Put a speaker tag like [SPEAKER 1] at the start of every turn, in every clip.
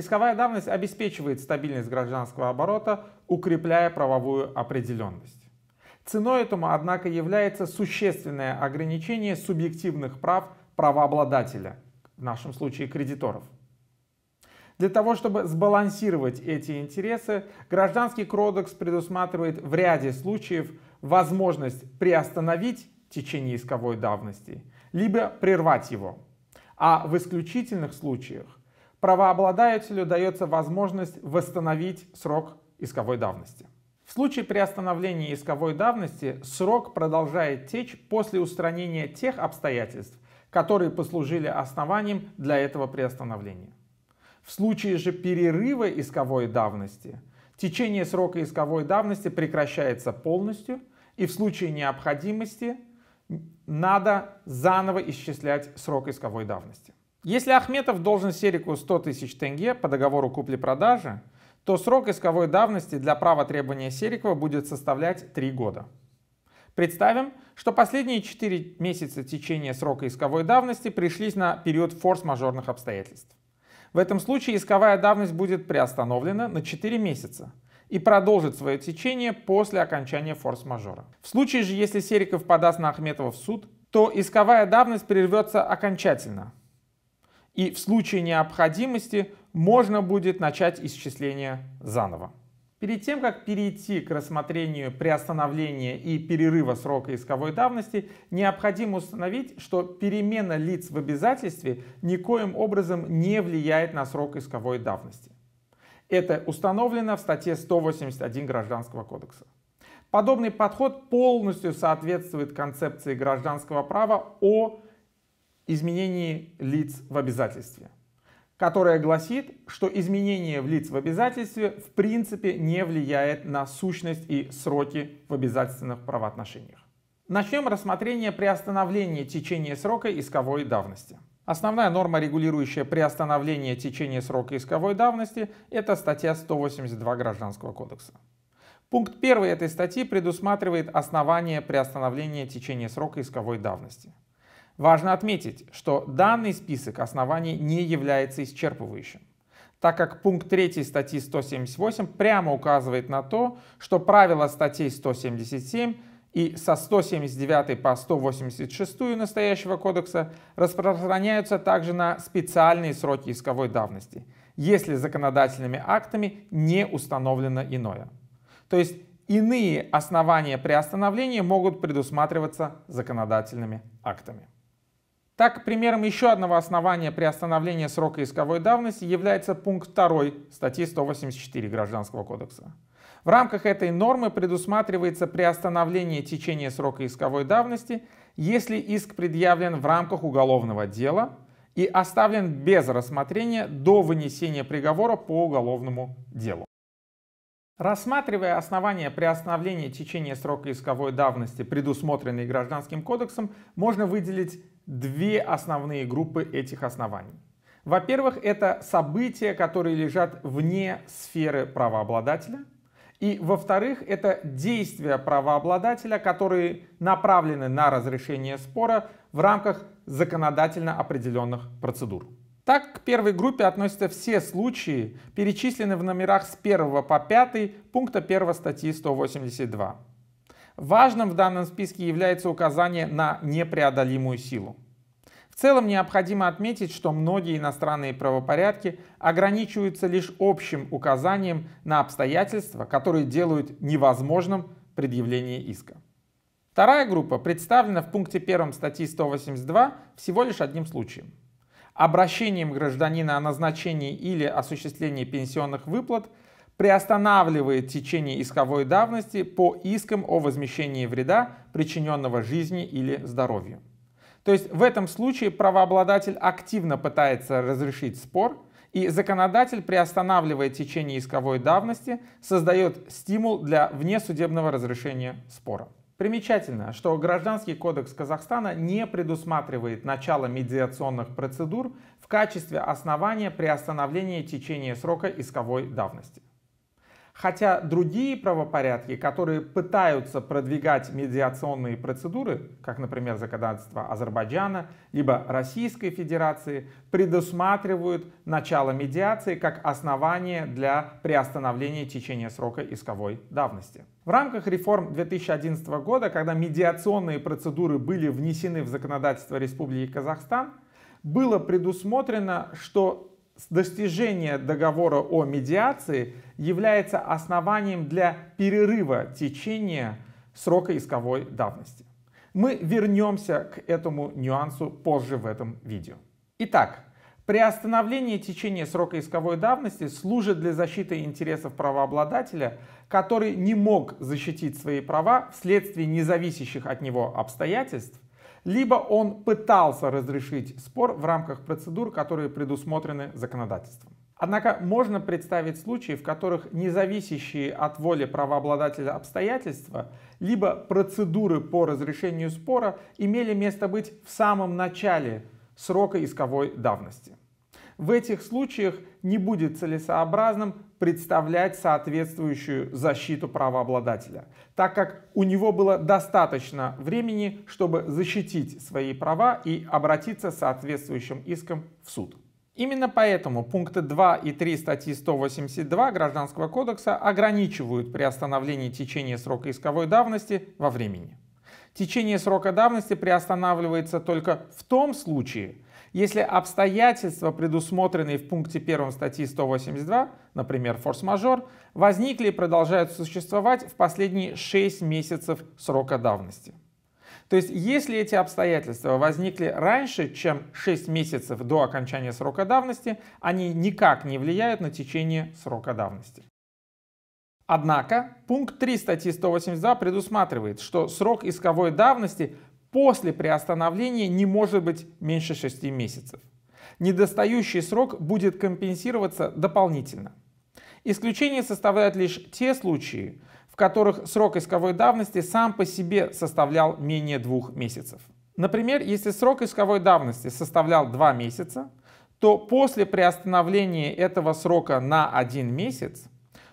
[SPEAKER 1] Исковая давность обеспечивает стабильность гражданского оборота, укрепляя правовую определенность. Ценой этому, однако, является существенное ограничение субъективных прав правообладателя, в нашем случае кредиторов. Для того, чтобы сбалансировать эти интересы, Гражданский кодекс предусматривает в ряде случаев возможность приостановить течение исковой давности, либо прервать его. А в исключительных случаях правообладателю дается возможность восстановить срок исковой давности. В случае приостановления исковой давности срок продолжает течь после устранения тех обстоятельств, которые послужили основанием для этого приостановления. В случае же перерыва исковой давности течение срока исковой давности прекращается полностью, и в случае необходимости надо заново исчислять срок исковой давности. Если Ахметов должен Серику 100 тысяч тенге по договору купли-продажи, то срок исковой давности для права требования Серикова будет составлять 3 года. Представим, что последние 4 месяца течения срока исковой давности пришлись на период форс-мажорных обстоятельств. В этом случае исковая давность будет приостановлена на 4 месяца и продолжит свое течение после окончания форс-мажора. В случае же, если Сериков подаст на Ахметова в суд, то исковая давность прервется окончательно – и в случае необходимости можно будет начать исчисление заново. Перед тем, как перейти к рассмотрению приостановления и перерыва срока исковой давности, необходимо установить, что перемена лиц в обязательстве никоим образом не влияет на срок исковой давности. Это установлено в статье 181 Гражданского кодекса. Подобный подход полностью соответствует концепции гражданского права о изменении лиц в обязательстве, которая гласит, что изменение в лиц в обязательстве в принципе не влияет на сущность и сроки в обязательственных правоотношениях. Начнем рассмотрение приостановления течения срока исковой давности. Основная норма, регулирующая приостановление течения срока исковой давности, это статья 182 Гражданского кодекса. Пункт 1 этой статьи предусматривает основание приостановления течения срока исковой давности. Важно отметить, что данный список оснований не является исчерпывающим так как пункт 3 статьи 178 прямо указывает на то, что правила статей 177 и со 179 по 186 настоящего кодекса распространяются также на специальные сроки исковой давности, если законодательными актами не установлено иное. То есть иные основания приостановления могут предусматриваться законодательными актами. Так, примером еще одного основания приостановления срока исковой давности является пункт 2 статьи 184 Гражданского кодекса. В рамках этой нормы предусматривается приостановление течения срока исковой давности, если иск предъявлен в рамках уголовного дела и оставлен без рассмотрения до вынесения приговора по уголовному делу. Рассматривая основания приостановления течения срока исковой давности, предусмотренные Гражданским кодексом, можно выделить две основные группы этих оснований. Во-первых, это события, которые лежат вне сферы правообладателя. И во-вторых, это действия правообладателя, которые направлены на разрешение спора в рамках законодательно определенных процедур. Так, к первой группе относятся все случаи, перечисленные в номерах с 1 по 5 пункта 1 статьи 182. Важным в данном списке является указание на непреодолимую силу. В целом необходимо отметить, что многие иностранные правопорядки ограничиваются лишь общим указанием на обстоятельства, которые делают невозможным предъявление иска. Вторая группа представлена в пункте 1 статьи 182 всего лишь одним случаем. Обращением гражданина о назначении или осуществлении пенсионных выплат – приостанавливает течение исковой давности по искам о возмещении вреда, причиненного жизни или здоровью. То есть в этом случае правообладатель активно пытается разрешить спор, и законодатель, приостанавливает течение исковой давности, создает стимул для внесудебного разрешения спора. Примечательно, что Гражданский кодекс Казахстана не предусматривает начало медиационных процедур в качестве основания приостановления течения срока исковой давности. Хотя другие правопорядки, которые пытаются продвигать медиационные процедуры, как, например, законодательство Азербайджана, либо Российской Федерации, предусматривают начало медиации как основание для приостановления течения срока исковой давности. В рамках реформ 2011 года, когда медиационные процедуры были внесены в законодательство Республики Казахстан, было предусмотрено, что достижение договора о медиации является основанием для перерыва течения срока исковой давности. Мы вернемся к этому нюансу позже в этом видео. Итак, приостановление течения срока исковой давности служит для защиты интересов правообладателя, который не мог защитить свои права вследствие независящих от него обстоятельств, либо он пытался разрешить спор в рамках процедур, которые предусмотрены законодательством. Однако можно представить случаи, в которых независящие от воли правообладателя обстоятельства, либо процедуры по разрешению спора имели место быть в самом начале срока исковой давности. В этих случаях не будет целесообразным представлять соответствующую защиту правообладателя, так как у него было достаточно времени, чтобы защитить свои права и обратиться с соответствующим иском в суд. Именно поэтому пункты 2 и 3 статьи 182 Гражданского кодекса ограничивают приостановление течения срока исковой давности во времени. Течение срока давности приостанавливается только в том случае, если обстоятельства, предусмотренные в пункте 1 статьи 182, например, форс-мажор, возникли и продолжают существовать в последние 6 месяцев срока давности. То есть, если эти обстоятельства возникли раньше, чем 6 месяцев до окончания срока давности, они никак не влияют на течение срока давности. Однако, пункт 3 статьи 182 предусматривает, что срок исковой давности после приостановления не может быть меньше 6 месяцев. Недостающий срок будет компенсироваться дополнительно. Исключение составляют лишь те случаи, в которых срок исковой давности сам по себе составлял менее двух месяцев. Например, если срок исковой давности составлял 2 месяца, то после приостановления этого срока на 1 месяц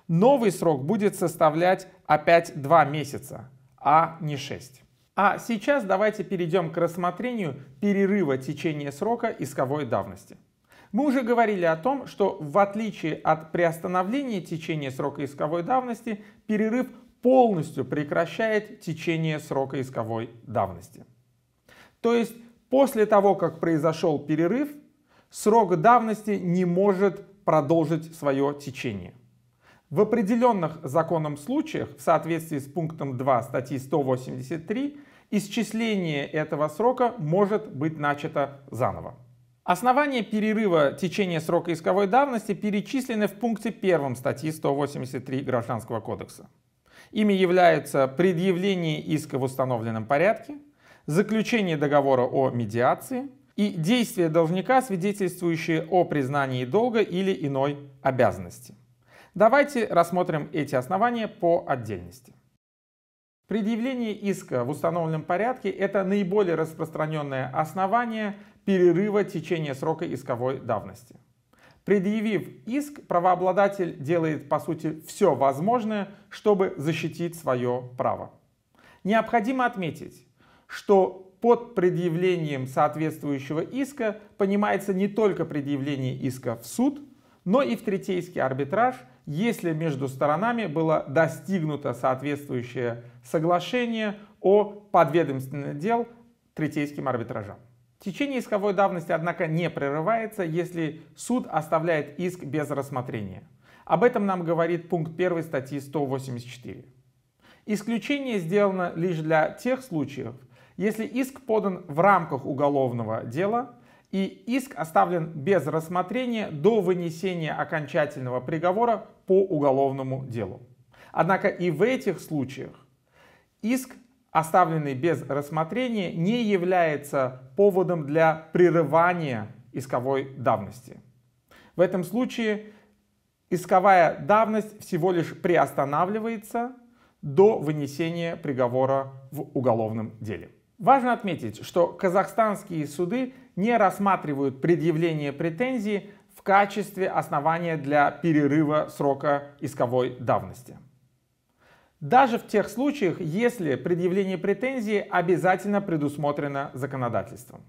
[SPEAKER 1] новый срок будет составлять опять 2 месяца, а не 6. А сейчас давайте перейдем к рассмотрению перерыва течения срока исковой давности. Мы уже говорили о том, что в отличие от приостановления течения срока исковой давности, перерыв полностью прекращает течение срока исковой давности. То есть после того, как произошел перерыв, срок давности не может продолжить свое течение. В определенных законом случаях, в соответствии с пунктом 2 статьи 183, Исчисление этого срока может быть начато заново. Основания перерыва течения срока исковой давности перечислены в пункте 1 статьи 183 Гражданского кодекса. Ими являются предъявление иска в установленном порядке, заключение договора о медиации и действия должника, свидетельствующие о признании долга или иной обязанности. Давайте рассмотрим эти основания по отдельности. Предъявление иска в установленном порядке – это наиболее распространенное основание перерыва течения срока исковой давности. Предъявив иск, правообладатель делает, по сути, все возможное, чтобы защитить свое право. Необходимо отметить, что под предъявлением соответствующего иска понимается не только предъявление иска в суд, но и в третейский арбитраж, если между сторонами было достигнуто соответствующее соглашение о подведомственных дел третейским арбитражам. Течение исковой давности, однако, не прерывается, если суд оставляет иск без рассмотрения. Об этом нам говорит пункт 1 статьи 184. Исключение сделано лишь для тех случаев, если иск подан в рамках уголовного дела и иск оставлен без рассмотрения до вынесения окончательного приговора по уголовному делу. Однако и в этих случаях Иск, оставленный без рассмотрения, не является поводом для прерывания исковой давности. В этом случае исковая давность всего лишь приостанавливается до вынесения приговора в уголовном деле. Важно отметить, что казахстанские суды не рассматривают предъявление претензии в качестве основания для перерыва срока исковой давности. Даже в тех случаях, если предъявление претензии обязательно предусмотрено законодательством.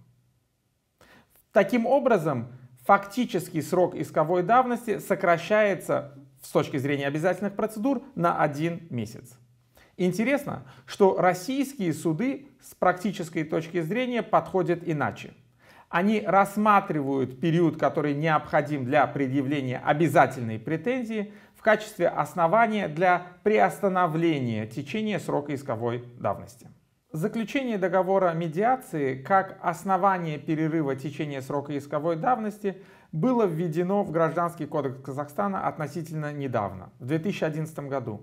[SPEAKER 1] Таким образом, фактический срок исковой давности сокращается с точки зрения обязательных процедур на один месяц. Интересно, что российские суды с практической точки зрения подходят иначе. Они рассматривают период, который необходим для предъявления обязательной претензии, в качестве основания для приостановления течения срока исковой давности. Заключение договора медиации как основание перерыва течения срока исковой давности было введено в Гражданский кодекс Казахстана относительно недавно, в 2011 году.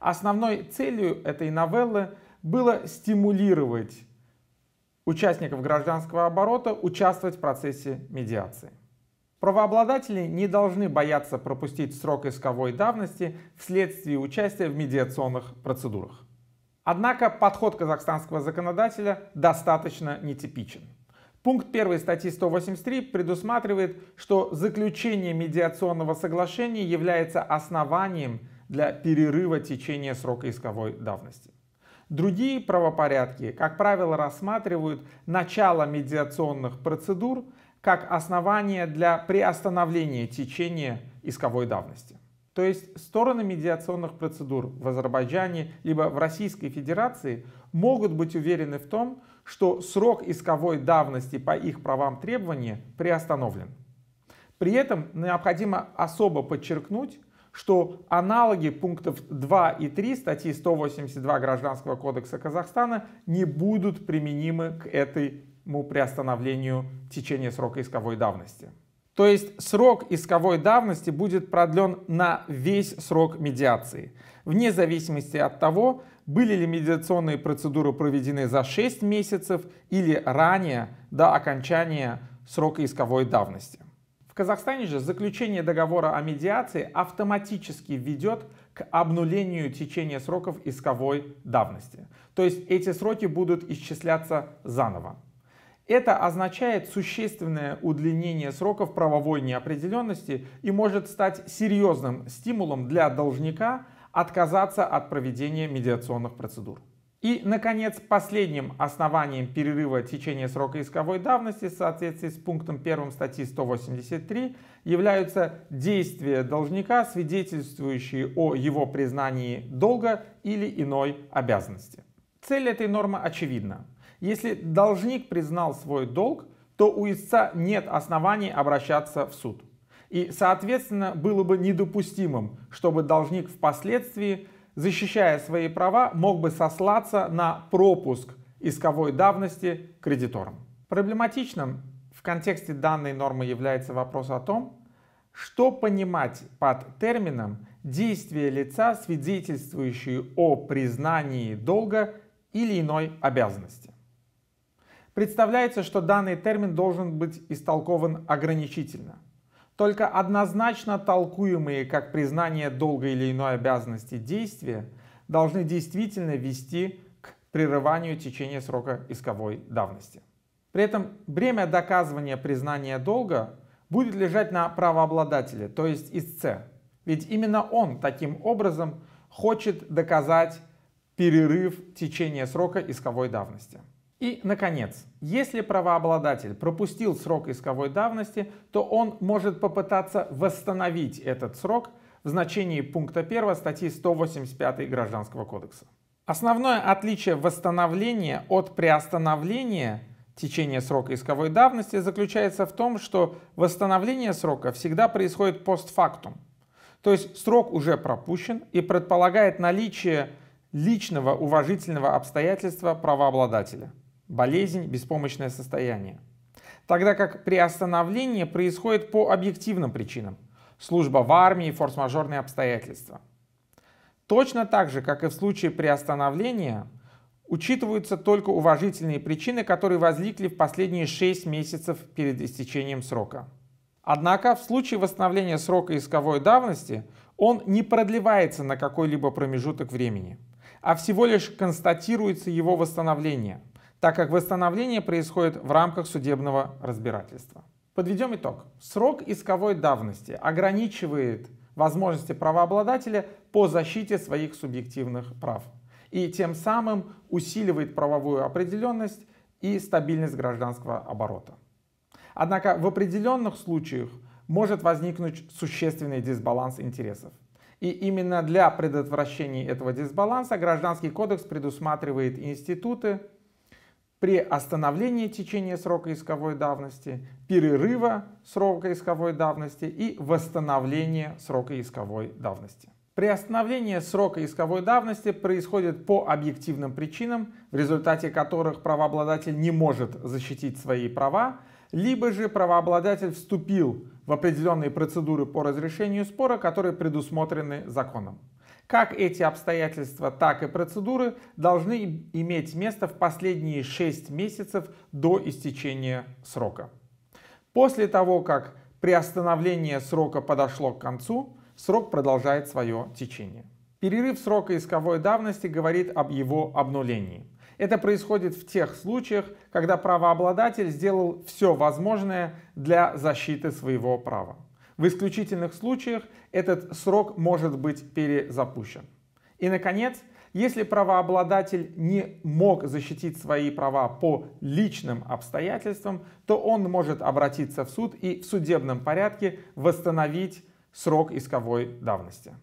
[SPEAKER 1] Основной целью этой новеллы было стимулировать участников гражданского оборота участвовать в процессе медиации. Правообладатели не должны бояться пропустить срок исковой давности вследствие участия в медиационных процедурах. Однако подход казахстанского законодателя достаточно нетипичен. Пункт 1 статьи 183 предусматривает, что заключение медиационного соглашения является основанием для перерыва течения срока исковой давности. Другие правопорядки, как правило, рассматривают начало медиационных процедур как основание для приостановления течения исковой давности. То есть стороны медиационных процедур в Азербайджане либо в Российской Федерации могут быть уверены в том, что срок исковой давности по их правам требования приостановлен. При этом необходимо особо подчеркнуть, что аналоги пунктов 2 и 3 статьи 182 Гражданского кодекса Казахстана не будут применимы к этой приостановлению течения срока исковой давности. То есть срок исковой давности будет продлен на весь срок медиации, вне зависимости от того, были ли медиационные процедуры проведены за 6 месяцев или ранее до окончания срока исковой давности. В Казахстане же заключение договора о медиации автоматически ведет к обнулению течения сроков исковой давности. То есть эти сроки будут исчисляться заново. Это означает существенное удлинение сроков правовой неопределенности и может стать серьезным стимулом для должника отказаться от проведения медиационных процедур. И, наконец, последним основанием перерыва течения срока исковой давности в соответствии с пунктом 1 статьи 183 являются действия должника, свидетельствующие о его признании долга или иной обязанности. Цель этой нормы очевидна если должник признал свой долг, то у истца нет оснований обращаться в суд. И, соответственно, было бы недопустимым, чтобы должник впоследствии, защищая свои права, мог бы сослаться на пропуск исковой давности кредитором. Проблематичным в контексте данной нормы является вопрос о том, что понимать под термином действия лица, свидетельствующие о признании долга или иной обязанности». Представляется, что данный термин должен быть истолкован ограничительно. Только однозначно толкуемые как признание долга или иной обязанности действия должны действительно вести к прерыванию течения срока исковой давности. При этом бремя доказывания признания долга будет лежать на правообладателе, то есть истце. Ведь именно он таким образом хочет доказать перерыв течения срока исковой давности. И, наконец, если правообладатель пропустил срок исковой давности, то он может попытаться восстановить этот срок в значении пункта 1 статьи 185 Гражданского кодекса. Основное отличие восстановления от приостановления течения срока исковой давности заключается в том, что восстановление срока всегда происходит постфактум. То есть срок уже пропущен и предполагает наличие личного уважительного обстоятельства правообладателя болезнь, беспомощное состояние. Тогда как приостановление происходит по объективным причинам – служба в армии, форс-мажорные обстоятельства. Точно так же, как и в случае приостановления, учитываются только уважительные причины, которые возникли в последние 6 месяцев перед истечением срока. Однако в случае восстановления срока исковой давности он не продлевается на какой-либо промежуток времени, а всего лишь констатируется его восстановление – так как восстановление происходит в рамках судебного разбирательства. Подведем итог. Срок исковой давности ограничивает возможности правообладателя по защите своих субъективных прав и тем самым усиливает правовую определенность и стабильность гражданского оборота. Однако в определенных случаях может возникнуть существенный дисбаланс интересов. И именно для предотвращения этого дисбаланса Гражданский кодекс предусматривает институты, при остановлении течения срока исковой давности, перерыва срока исковой давности и восстановления срока исковой давности. Приостановление срока исковой давности происходит по объективным причинам, в результате которых правообладатель не может защитить свои права, либо же правообладатель вступил в определенные процедуры по разрешению спора, которые предусмотрены законом. Как эти обстоятельства, так и процедуры должны иметь место в последние 6 месяцев до истечения срока. После того, как приостановление срока подошло к концу, срок продолжает свое течение. Перерыв срока исковой давности говорит об его обнулении. Это происходит в тех случаях, когда правообладатель сделал все возможное для защиты своего права. В исключительных случаях этот срок может быть перезапущен. И, наконец, если правообладатель не мог защитить свои права по личным обстоятельствам, то он может обратиться в суд и в судебном порядке восстановить срок исковой давности.